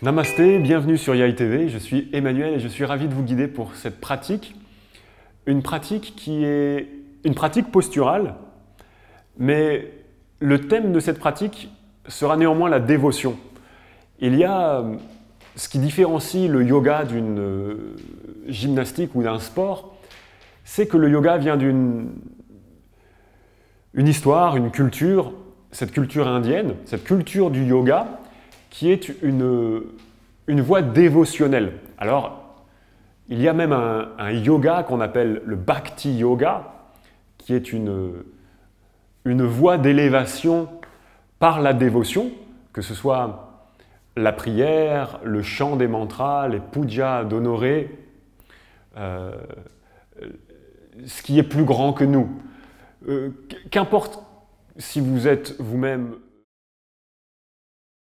Namasté, bienvenue sur Yai TV. Je suis Emmanuel et je suis ravi de vous guider pour cette pratique. Une pratique qui est une pratique posturale, mais le thème de cette pratique sera néanmoins la dévotion. Il y a euh, ce qui différencie le yoga d'une euh, gymnastique ou d'un sport, c'est que le yoga vient d'une une histoire, une culture, cette culture indienne, cette culture du yoga qui est une, une voie dévotionnelle. Alors, il y a même un, yoga qu'on appelle le Bhakti Yoga, qui est une, une voie d'élévation par la dévotion, que ce soit la prière, le chant des mantras, les pujas d'honorer, euh, ce qui est plus grand que nous. Euh, qu'importe si vous êtes vous-même